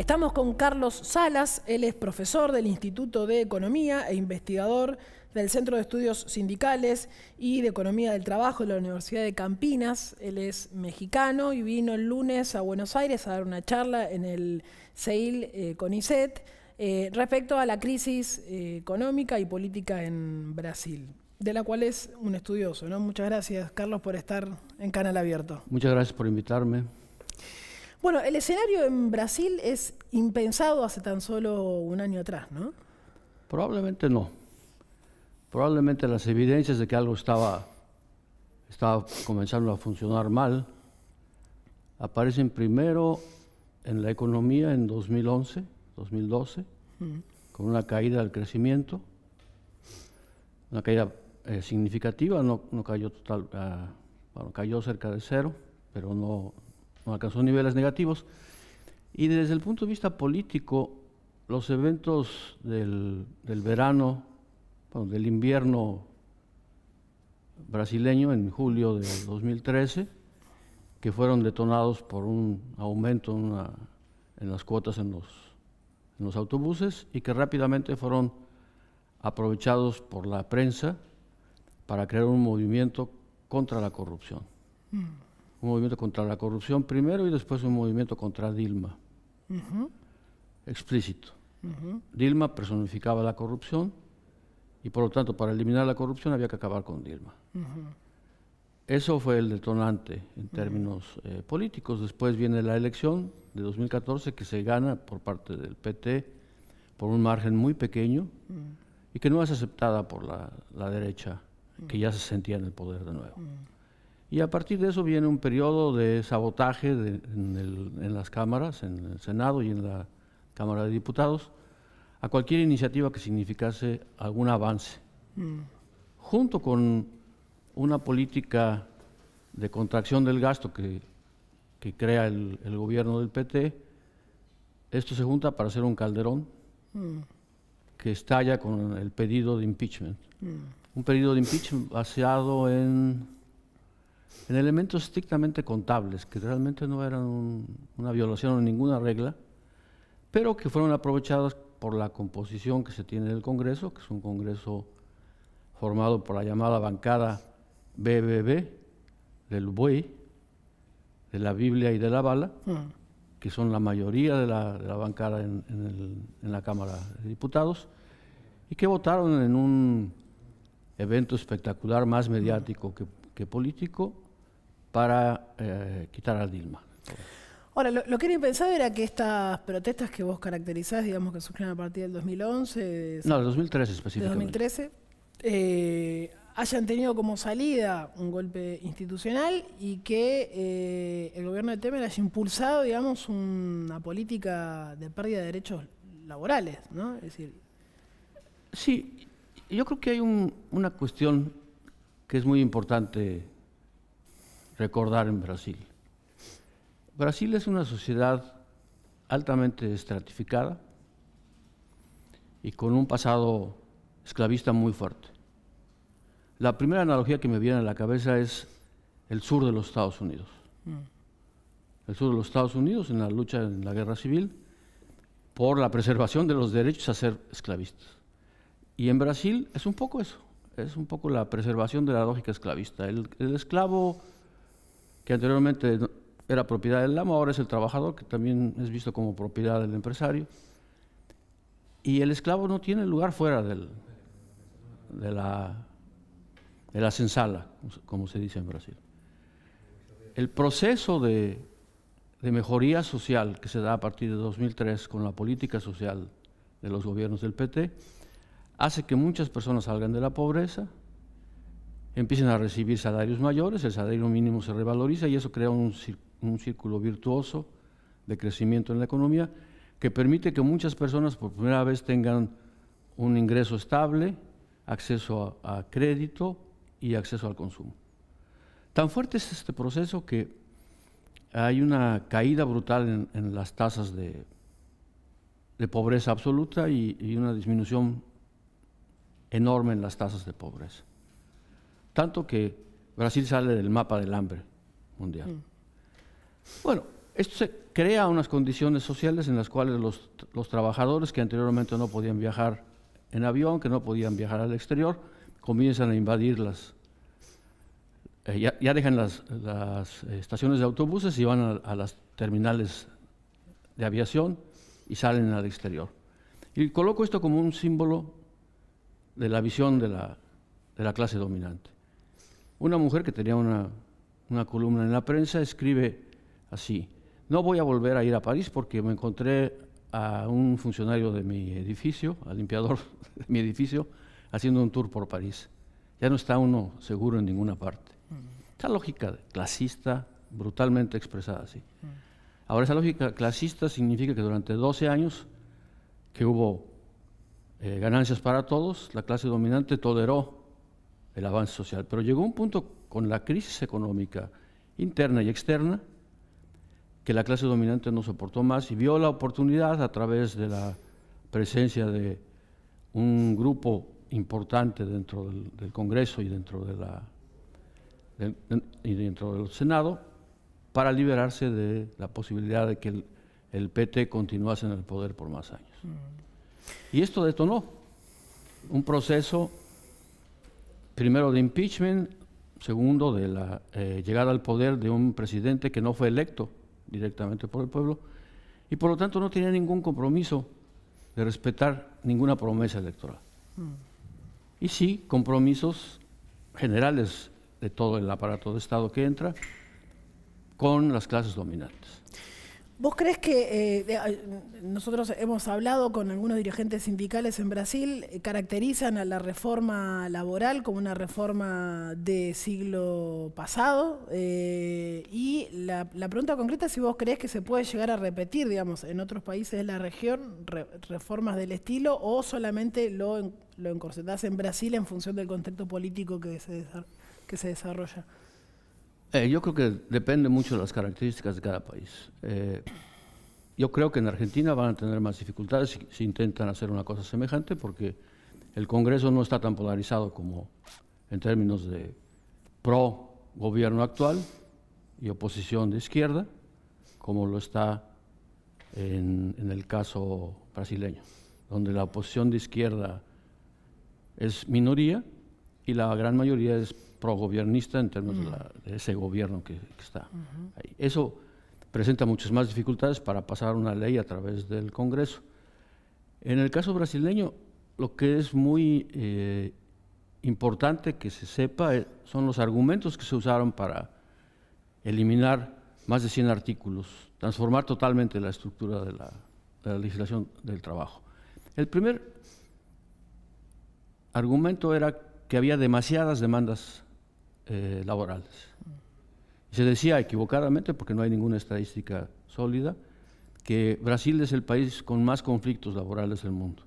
Estamos con Carlos Salas, él es profesor del Instituto de Economía e investigador del Centro de Estudios Sindicales y de Economía del Trabajo de la Universidad de Campinas. Él es mexicano y vino el lunes a Buenos Aires a dar una charla en el CEIL eh, con CONICET eh, respecto a la crisis eh, económica y política en Brasil de la cual es un estudioso. ¿no? Muchas gracias, Carlos, por estar en Canal Abierto. Muchas gracias por invitarme. Bueno, el escenario en Brasil es impensado hace tan solo un año atrás, ¿no? Probablemente no. Probablemente las evidencias de que algo estaba, estaba comenzando a funcionar mal aparecen primero en la economía en 2011, 2012, mm. con una caída del crecimiento, una caída eh, significativa, no, no cayó total, ah, bueno, cayó cerca de cero, pero no, alcanzó niveles negativos. Y desde el punto de vista político, los eventos del, verano, bueno, del invierno brasileño en julio de 2013, que fueron detonados por un aumento en, las cuotas en los, en los autobuses y que rápidamente fueron aprovechados por la prensa para crear un movimiento contra la corrupción. Mm un movimiento contra la corrupción primero y después un movimiento contra Dilma. Explícito. Dilma personificaba la corrupción y por lo tanto para eliminar la corrupción había que acabar con Dilma. Eso fue el detonante en términos eh, políticos. Después viene la elección de 2014 que se gana por parte del PT por un margen muy pequeño mm. y que no es aceptada por la derecha que mm. ya se sentía en el poder de nuevo. Mm. Y a partir de eso viene un periodo de sabotaje en, las cámaras, en el Senado y en la Cámara de Diputados, a cualquier iniciativa que significase algún avance. Mm. Junto con una política de contracción del gasto que, crea el, gobierno del PT, esto se junta para hacer un calderón mm. que estalla con el pedido de impeachment. Mm. Un pedido de impeachment basado en en elementos estrictamente contables, que realmente no eran una violación de ninguna regla, pero que fueron aprovechados por la composición que se tiene del Congreso, que es un Congreso formado por la llamada bancada BBB, del buey, de la Biblia y de la bala, mm. que son la mayoría de la, bancada en, la Cámara de Diputados, y que votaron en un evento espectacular, más mm. mediático que político, para eh, quitar al Dilma. Ahora, lo, que era pensado era que estas protestas que vos caracterizás, digamos que surgieron a partir del 2011... No, del 2013 específicamente. Del 2013, eh, hayan tenido como salida un golpe institucional y que eh, el gobierno de Temer haya impulsado, digamos, una política de pérdida de derechos laborales, ¿no? Es decir... Sí, yo creo que hay una cuestión que es muy importante recordar en Brasil. Brasil es una sociedad altamente estratificada y con un pasado esclavista muy fuerte. La primera analogía que me viene a la cabeza es el sur de los Estados Unidos. Mm. El sur de los Estados Unidos en la lucha en la guerra civil por la preservación de los derechos a ser esclavistas. Y en Brasil es un poco eso, es un poco la preservación de la lógica esclavista. el, el esclavo que anteriormente era propiedad del amo, ahora es el trabajador, que también es visto como propiedad del empresario. Y el esclavo no tiene lugar fuera del, de, la, de censala, como se dice en Brasil. El proceso de mejoría social que se da a partir de 2003 con la política social de los gobiernos del PT hace que muchas personas salgan de la pobreza, empiecen a recibir salarios mayores, el salario mínimo se revaloriza y eso crea un, círculo virtuoso de crecimiento en la economía que permite que muchas personas por primera vez tengan un ingreso estable, acceso a, crédito y acceso al consumo. Tan fuerte es este proceso que hay una caída brutal en, las tasas de, pobreza absoluta y una disminución enorme en las tasas de pobreza tanto que Brasil sale del mapa del hambre mundial. Mm. Bueno, esto se crea unas condiciones sociales en las cuales los, trabajadores que anteriormente no podían viajar en avión, que no podían viajar al exterior, comienzan a invadirlas. las eh, ya, dejan las, estaciones de autobuses y van a, las terminales de aviación y salen al exterior. Y coloco esto como un símbolo de la visión de la clase dominante. Una mujer que tenía una, columna en la prensa escribe así, no voy a volver a ir a París porque me encontré a un funcionario de mi edificio, al limpiador de mi edificio, haciendo un tour por París. Ya no está uno seguro en ninguna parte. Mm. Esa lógica clasista, brutalmente expresada así. Mm. Ahora, esa lógica clasista significa que durante 12 años que hubo eh, ganancias para todos, la clase dominante toleró el avance social, pero llegó un punto con la crisis económica interna y externa que la clase dominante no soportó más y vio la oportunidad a través de la presencia de un grupo importante dentro del, Congreso y dentro, de la, del Senado para liberarse de la posibilidad de que el, PT continuase en el poder por más años. Mm. Y esto detonó un proceso primero de impeachment, segundo de la eh, llegada al poder de un presidente que no fue electo directamente por el pueblo y por lo tanto no tenía ningún compromiso de respetar ninguna promesa electoral. Mm. Y sí, compromisos generales de todo el aparato de Estado que entra con las clases dominantes. ¿Vos crees que eh, nosotros hemos hablado con algunos dirigentes sindicales en Brasil, eh, caracterizan a la reforma laboral como una reforma de siglo pasado? Eh, y la, pregunta concreta es si vos crees que se puede llegar a repetir, digamos, en otros países de la región, reformas del estilo o solamente lo, lo encorsetás en Brasil en función del contexto político que que se desarrolla. Eh, yo creo que depende mucho de las características de cada país. Eh, yo creo que en Argentina van a tener más dificultades si, intentan hacer una cosa semejante porque el Congreso no está tan polarizado como en términos de pro gobierno actual y oposición de izquierda, como lo está en, en el caso brasileño, donde la oposición de izquierda es minoría y la gran mayoría es progobernista en términos mm. de, ese gobierno que, está ahí. Eso presenta muchas más dificultades para pasar una ley a través del Congreso. En el caso brasileño, lo que es muy eh, importante que se sepa eh, son los argumentos que se usaron para eliminar más de 100 artículos, transformar totalmente la estructura de la, de la legislación del trabajo. El primer argumento era que había demasiadas demandas eh, laborales. Y se decía equivocadamente, porque no hay ninguna estadística sólida, que Brasil es el país con más conflictos laborales del mundo.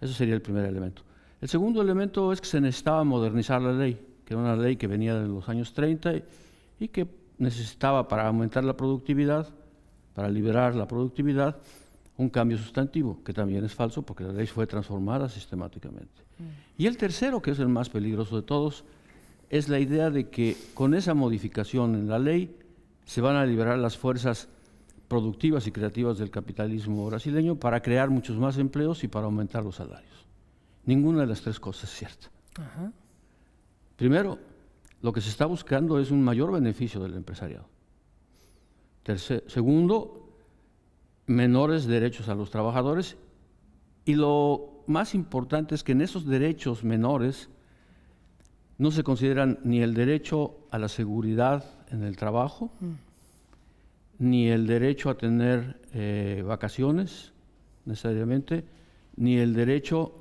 Ese sería el primer elemento. El segundo elemento es que se necesitaba modernizar la ley, que era una ley que venía de los años 30 y, que necesitaba para aumentar la productividad, para liberar la productividad, un cambio sustantivo, que también es falso porque la ley fue transformada sistemáticamente. Mm. Y el tercero, que es el más peligroso de todos, es la idea de que con esa modificación en la ley se van a liberar las fuerzas productivas y creativas del capitalismo brasileño para crear muchos más empleos y para aumentar los salarios. Ninguna de las tres cosas es cierta. Primero, lo que se está buscando es un mayor beneficio del empresariado. segundo, menores derechos a los trabajadores. Y lo más importante es que en esos derechos menores no se consideran ni el derecho a la seguridad en el trabajo, mm. ni el derecho a tener eh, vacaciones necesariamente, ni el derecho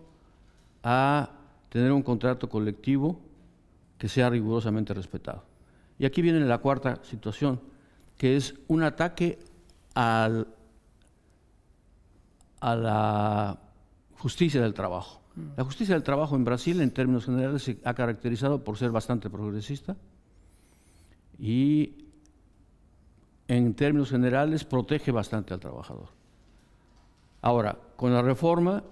a tener un contrato colectivo que sea rigurosamente respetado. Y aquí viene la cuarta situación, que es un ataque al, a la justicia del trabajo. La justicia del trabajo en Brasil, en términos generales, se ha caracterizado por ser bastante progresista y, en términos generales, protege bastante al trabajador. Ahora, con la reforma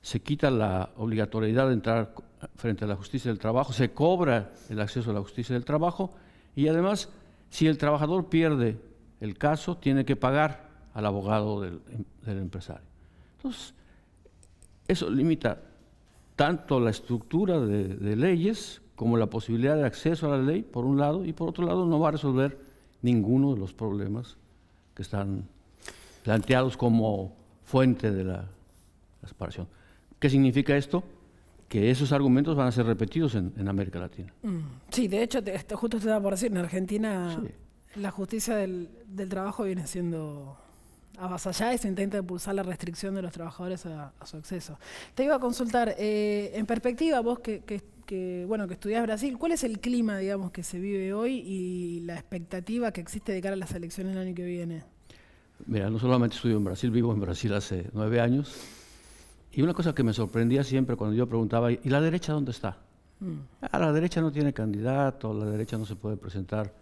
se quita la obligatoriedad de entrar frente a la justicia del trabajo, se cobra el acceso a la justicia del trabajo y además, si el trabajador pierde el caso, tiene que pagar al abogado del, empresario. Entonces, eso limita tanto la estructura de, leyes como la posibilidad de acceso a la ley, por un lado, y por otro lado no va a resolver ninguno de los problemas que están planteados como fuente de la, separación. ¿Qué significa esto? que esos argumentos van a ser repetidos en, América Latina. Mm, sí, de hecho, justo te da por decir, en Argentina la justicia del trabajo viene siendo vasallá y se intenta impulsar la restricción de los trabajadores a, su acceso. Te iba a consultar, eh, en perspectiva, vos que, bueno, que estudiás Brasil, ¿cuál es el clima digamos, que se vive hoy y la expectativa que existe de cara a las elecciones del año que viene? Mira, no solamente estudio en Brasil, vivo en Brasil hace nueve años. Y una cosa que me sorprendía siempre cuando yo preguntaba, ¿y la derecha dónde está? Mm. Ah, la derecha no tiene candidato, la derecha no se puede presentar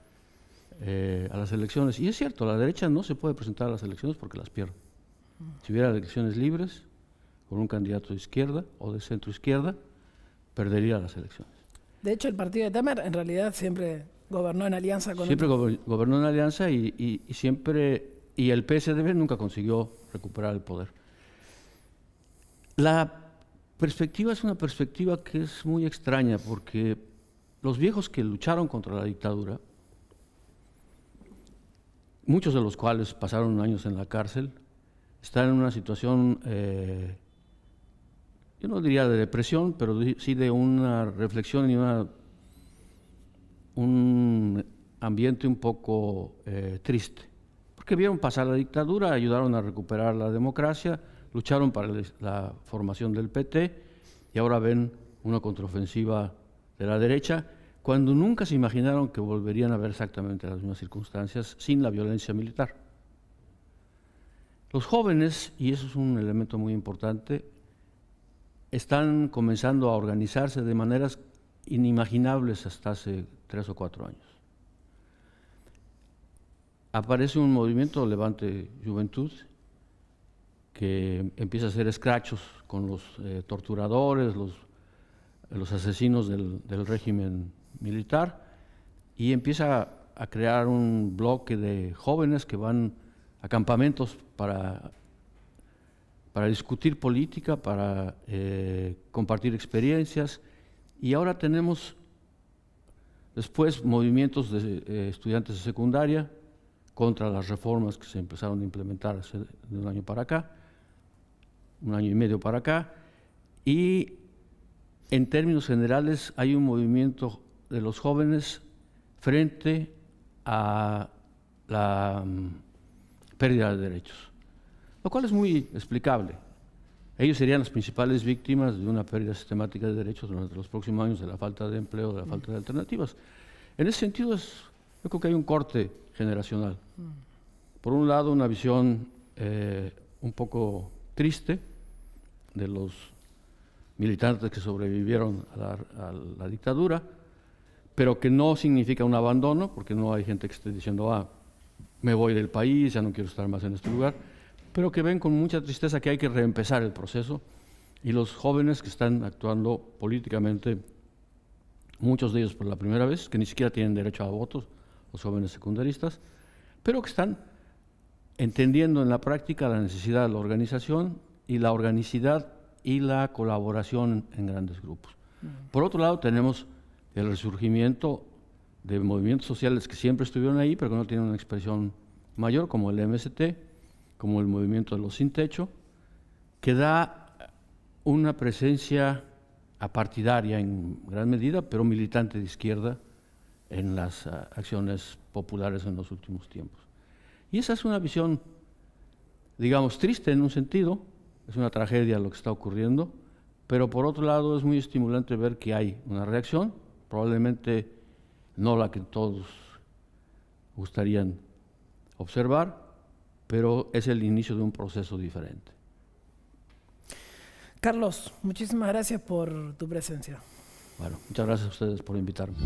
eh, a las elecciones. Y es cierto, la derecha no se puede presentar a las elecciones porque las pierde. Si hubiera elecciones libres, con un candidato de izquierda o de centro izquierda, perdería las elecciones. De hecho, el partido de Temer en realidad siempre gobernó en alianza con... Siempre gobernó en alianza y, y, siempre... Y el PSDB nunca consiguió recuperar el poder. La perspectiva es una perspectiva que es muy extraña porque los viejos que lucharon contra la dictadura, muchos de los cuales pasaron años en la cárcel, están en una situación, eh, yo no diría de depresión, pero sí de una reflexión y un ambiente un poco eh, triste. Porque vieron pasar la dictadura, ayudaron a recuperar la democracia, lucharon para la formación del PT y ahora ven una contraofensiva de la derecha cuando nunca se imaginaron que volverían a ver exactamente las mismas circunstancias sin la violencia militar. Los jóvenes, y eso es un elemento muy importante, están comenzando a organizarse de maneras inimaginables hasta hace tres o cuatro años. Aparece un movimiento, Levante Juventud, que empieza a hacer escrachos con los eh, torturadores, los, asesinos del, del régimen militar y empieza a crear un bloque de jóvenes que van a campamentos para, para discutir política, para eh, compartir experiencias. Y ahora tenemos después movimientos de eh, estudiantes de secundaria contra las reformas que se empezaron a implementar hace un año para acá, un año y medio para acá. Y en términos generales hay un movimiento de los jóvenes frente a la mm, pérdida de derechos, lo cual es muy explicable. Ellos serían las principales víctimas de una pérdida sistemática de derechos durante los próximos años, de la falta de empleo, de la falta de alternativas. En ese sentido, es, yo creo que hay un corte generacional. Por un lado, una visión eh, un poco triste de los militantes que sobrevivieron a la dictadura, pero que no significa un abandono, porque no hay gente que esté diciendo, ah, me voy del país, ya no quiero estar más en este lugar, pero que ven con mucha tristeza que hay que reempezar el proceso y los jóvenes que están actuando políticamente, muchos de ellos por la primera vez, que ni siquiera tienen derecho a votos, los jóvenes secundaristas, pero que están entendiendo en la práctica la necesidad de la organización y la organicidad y la colaboración en grandes grupos. Por otro lado, tenemos el resurgimiento de movimientos sociales que siempre estuvieron ahí, pero que no tienen una expresión mayor, como el MST, como el movimiento de los sin techo, que da una presencia apartidaria en gran medida, pero militante de izquierda en las ah, acciones populares en los últimos tiempos. Y esa es una visión, digamos, triste en un sentido, es una tragedia lo que está ocurriendo, pero por otro lado es muy estimulante ver que hay una reacción probablemente no la que todos gustarían observar, pero es el inicio de un proceso diferente. Carlos, muchísimas gracias por tu presencia. Bueno, muchas gracias a ustedes por invitarme.